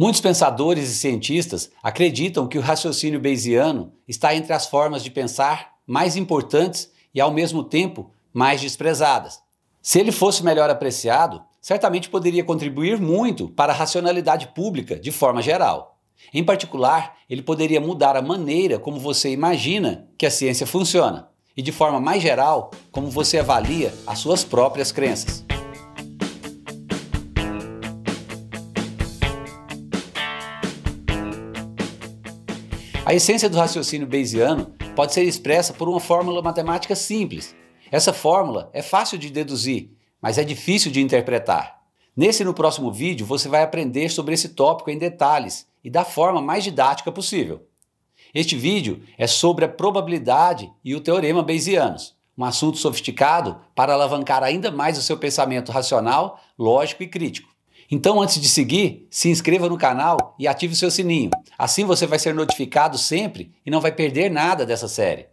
Muitos pensadores e cientistas acreditam que o raciocínio bayesiano está entre as formas de pensar mais importantes e, ao mesmo tempo, mais desprezadas. Se ele fosse melhor apreciado, certamente poderia contribuir muito para a racionalidade pública de forma geral. Em particular, ele poderia mudar a maneira como você imagina que a ciência funciona e, de forma mais geral, como você avalia as suas próprias crenças. A essência do raciocínio bayesiano pode ser expressa por uma fórmula matemática simples. Essa fórmula é fácil de deduzir, mas é difícil de interpretar. Nesse e no próximo vídeo você vai aprender sobre esse tópico em detalhes e da forma mais didática possível. Este vídeo é sobre a probabilidade e o teorema bayesianos, um assunto sofisticado para alavancar ainda mais o seu pensamento racional, lógico e crítico. Então, antes de seguir, se inscreva no canal e ative o seu sininho. Assim você vai ser notificado sempre e não vai perder nada dessa série.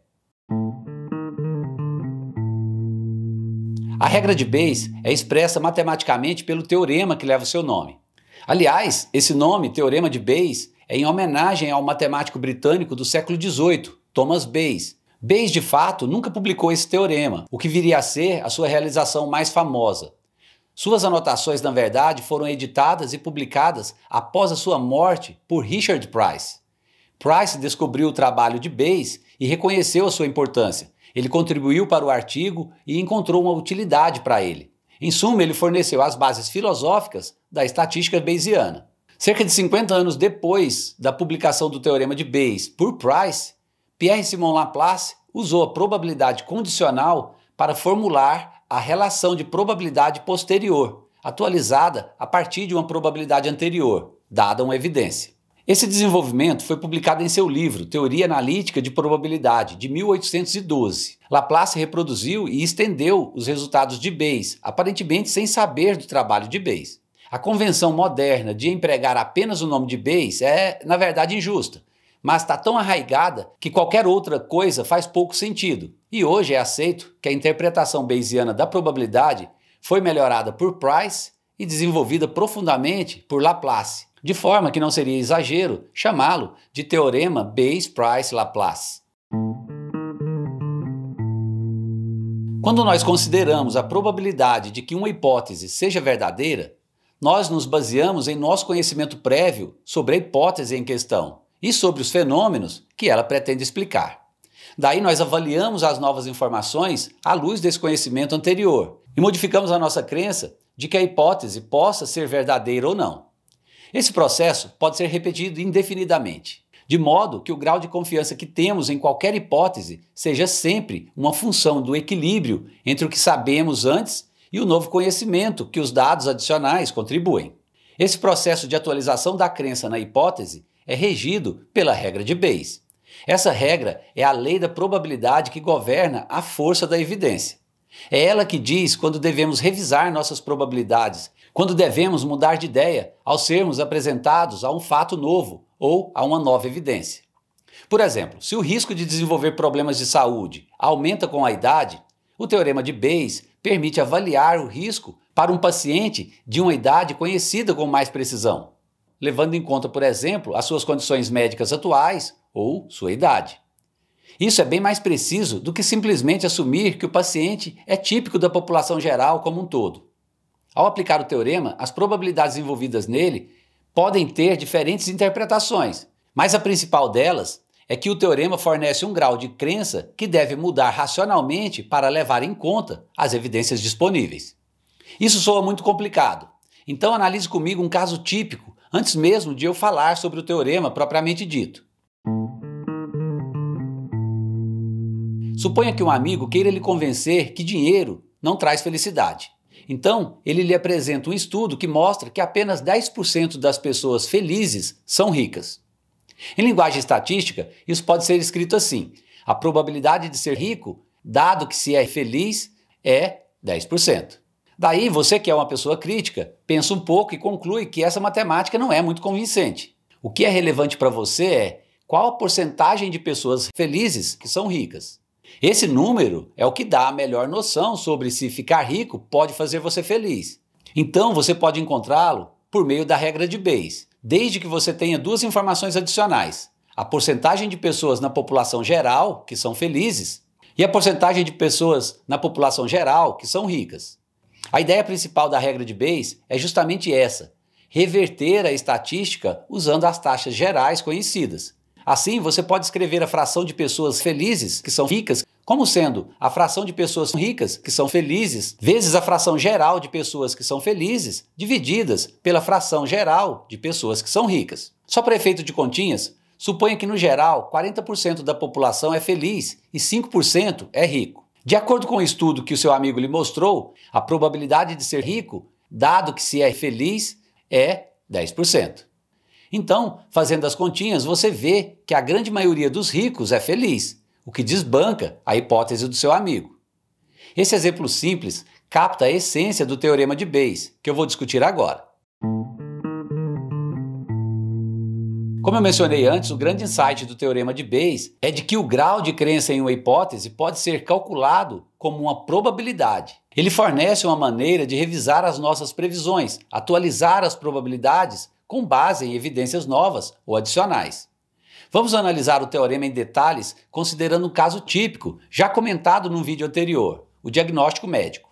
A regra de Bayes é expressa matematicamente pelo teorema que leva o seu nome. Aliás, esse nome, Teorema de Bayes, é em homenagem ao matemático britânico do século XVIII, Thomas Bayes. Bayes, de fato, nunca publicou esse teorema, o que viria a ser a sua realização mais famosa. Suas anotações, na verdade, foram editadas e publicadas após a sua morte por Richard Price. Price descobriu o trabalho de Bayes e reconheceu a sua importância. Ele contribuiu para o artigo e encontrou uma utilidade para ele. Em suma, ele forneceu as bases filosóficas da estatística bayesiana. Cerca de 50 anos depois da publicação do teorema de Bayes por Price, Pierre-Simon Laplace usou a probabilidade condicional para formular a relação de probabilidade posterior, atualizada a partir de uma probabilidade anterior, dada uma evidência. Esse desenvolvimento foi publicado em seu livro Teoria Analítica de Probabilidade, de 1812. Laplace reproduziu e estendeu os resultados de Bayes, aparentemente sem saber do trabalho de Bayes. A convenção moderna de empregar apenas o nome de Bayes é, na verdade, injusta mas está tão arraigada que qualquer outra coisa faz pouco sentido. E hoje é aceito que a interpretação bayesiana da probabilidade foi melhorada por Price e desenvolvida profundamente por Laplace, de forma que não seria exagero chamá-lo de teorema Bayes-Price-Laplace. Quando nós consideramos a probabilidade de que uma hipótese seja verdadeira, nós nos baseamos em nosso conhecimento prévio sobre a hipótese em questão e sobre os fenômenos que ela pretende explicar. Daí nós avaliamos as novas informações à luz desse conhecimento anterior e modificamos a nossa crença de que a hipótese possa ser verdadeira ou não. Esse processo pode ser repetido indefinidamente, de modo que o grau de confiança que temos em qualquer hipótese seja sempre uma função do equilíbrio entre o que sabemos antes e o novo conhecimento que os dados adicionais contribuem. Esse processo de atualização da crença na hipótese é regido pela regra de Bayes. Essa regra é a lei da probabilidade que governa a força da evidência. É ela que diz quando devemos revisar nossas probabilidades, quando devemos mudar de ideia ao sermos apresentados a um fato novo ou a uma nova evidência. Por exemplo, se o risco de desenvolver problemas de saúde aumenta com a idade, o teorema de Bayes permite avaliar o risco para um paciente de uma idade conhecida com mais precisão levando em conta, por exemplo, as suas condições médicas atuais ou sua idade. Isso é bem mais preciso do que simplesmente assumir que o paciente é típico da população geral como um todo. Ao aplicar o teorema, as probabilidades envolvidas nele podem ter diferentes interpretações, mas a principal delas é que o teorema fornece um grau de crença que deve mudar racionalmente para levar em conta as evidências disponíveis. Isso soa muito complicado, então analise comigo um caso típico antes mesmo de eu falar sobre o teorema propriamente dito. Suponha que um amigo queira lhe convencer que dinheiro não traz felicidade. Então, ele lhe apresenta um estudo que mostra que apenas 10% das pessoas felizes são ricas. Em linguagem estatística, isso pode ser escrito assim: a probabilidade de ser rico, dado que se é feliz, é 10%. Daí você, que é uma pessoa crítica, pensa um pouco e conclui que essa matemática não é muito convincente. O que é relevante para você é qual a porcentagem de pessoas felizes que são ricas. Esse número é o que dá a melhor noção sobre se ficar rico pode fazer você feliz. Então você pode encontrá-lo por meio da regra de Bayes, desde que você tenha duas informações adicionais: a porcentagem de pessoas na população geral que são felizes e a porcentagem de pessoas na população geral que são ricas. A ideia principal da regra de Bayes é justamente essa: reverter a estatística usando as taxas gerais conhecidas. Assim, você pode escrever a fração de pessoas felizes, que são ricas, como sendo a fração de pessoas ricas, que são felizes, vezes a fração geral de pessoas que são felizes, divididas pela fração geral de pessoas que são ricas. Só para efeito de continhas, suponha que no geral 40% da população é feliz e 5% é rico. De acordo com o estudo que o seu amigo lhe mostrou, a probabilidade de ser rico, dado que se é feliz, é 10%. Então, fazendo as continhas, você vê que a grande maioria dos ricos é feliz, o que desbanca a hipótese do seu amigo. Esse exemplo simples capta a essência do teorema de Bayes, que eu vou discutir agora. Como eu mencionei antes, o grande insight do teorema de Bayes é de que o grau de crença em uma hipótese pode ser calculado como uma probabilidade. Ele fornece uma maneira de revisar as nossas previsões, atualizar as probabilidades com base em evidências novas ou adicionais. Vamos analisar o teorema em detalhes, considerando um caso típico, já comentado num vídeo anterior, o diagnóstico médico.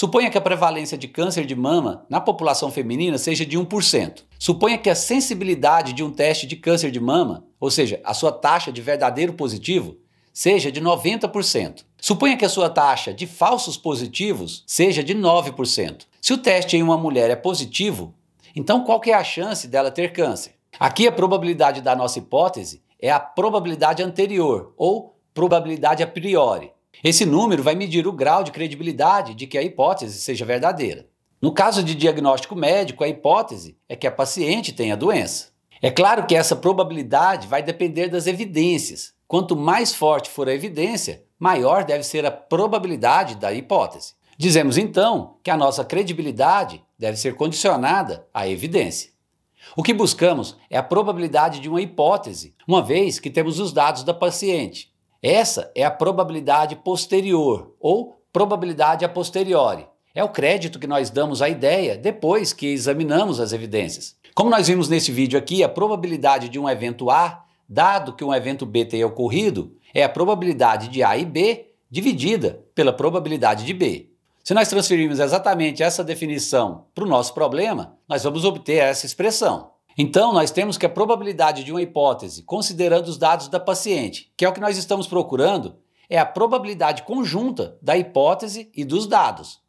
Suponha que a prevalência de câncer de mama na população feminina seja de 1%. Suponha que a sensibilidade de um teste de câncer de mama, ou seja, a sua taxa de verdadeiro positivo, seja de 90%. Suponha que a sua taxa de falsos positivos seja de 9%. Se o teste em uma mulher é positivo, então qual é a chance dela ter câncer? Aqui a probabilidade da nossa hipótese é a probabilidade anterior, ou probabilidade a priori. Esse número vai medir o grau de credibilidade de que a hipótese seja verdadeira. No caso de diagnóstico médico, a hipótese é que a paciente tenha a doença. É claro que essa probabilidade vai depender das evidências. Quanto mais forte for a evidência, maior deve ser a probabilidade da hipótese. Dizemos então que a nossa credibilidade deve ser condicionada à evidência. O que buscamos é a probabilidade de uma hipótese, uma vez que temos os dados da paciente. Essa é a probabilidade posterior ou probabilidade a posteriori. É o crédito que nós damos à ideia depois que examinamos as evidências. Como nós vimos nesse vídeo aqui, a probabilidade de um evento A, dado que um evento B tenha ocorrido, é a probabilidade de A e B dividida pela probabilidade de B. Se nós transferirmos exatamente essa definição para o nosso problema, nós vamos obter essa expressão. Então, nós temos que a probabilidade de uma hipótese, considerando os dados da paciente, que é o que nós estamos procurando, é a probabilidade conjunta da hipótese e dos dados,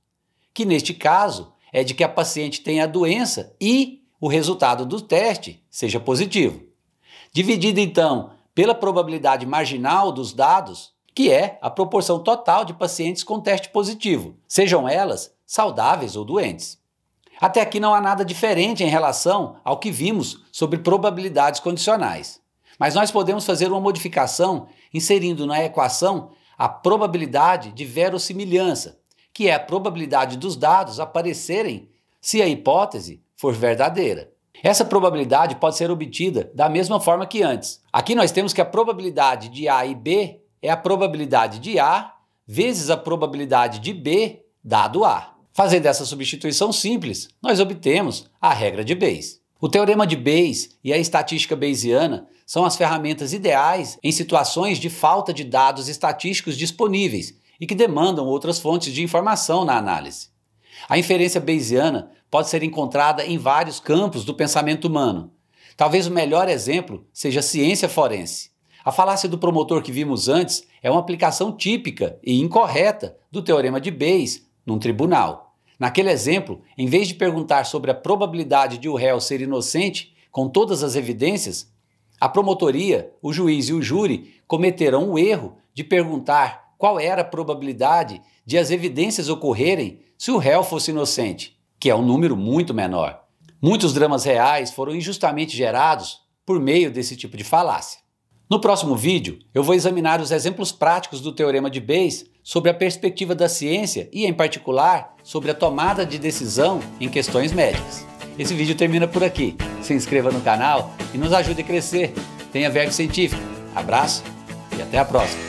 que neste caso é de que a paciente tenha a doença e o resultado do teste seja positivo. Dividida então pela probabilidade marginal dos dados, que é a proporção total de pacientes com teste positivo, sejam elas saudáveis ou doentes. Até aqui não há nada diferente em relação ao que vimos sobre probabilidades condicionais. Mas nós podemos fazer uma modificação inserindo na equação a probabilidade de verossimilhança, que é a probabilidade dos dados aparecerem se a hipótese for verdadeira. Essa probabilidade pode ser obtida da mesma forma que antes. Aqui nós temos que a probabilidade de A e B é a probabilidade de A vezes a probabilidade de B dado A. Fazendo essa substituição simples, nós obtemos a regra de Bayes. O teorema de Bayes e a estatística bayesiana são as ferramentas ideais em situações de falta de dados estatísticos disponíveis e que demandam outras fontes de informação na análise. A inferência bayesiana pode ser encontrada em vários campos do pensamento humano. Talvez o melhor exemplo seja a ciência forense. A falácia do promotor que vimos antes é uma aplicação típica e incorreta do teorema de Bayes num tribunal. Naquele exemplo, em vez de perguntar sobre a probabilidade de o réu ser inocente, com todas as evidências, a promotoria, o juiz e o júri cometerão o erro de perguntar qual era a probabilidade de as evidências ocorrerem se o réu fosse inocente, que é um número muito menor. Muitos dramas reais foram injustamente gerados por meio desse tipo de falácia. No próximo vídeo, eu vou examinar os exemplos práticos do Teorema de Bayes sobre a perspectiva da ciência e, em particular, sobre a tomada de decisão em questões médicas. Esse vídeo termina por aqui. Se inscreva no canal e nos ajude a crescer. Tenha verbo científico. Abraço e até a próxima!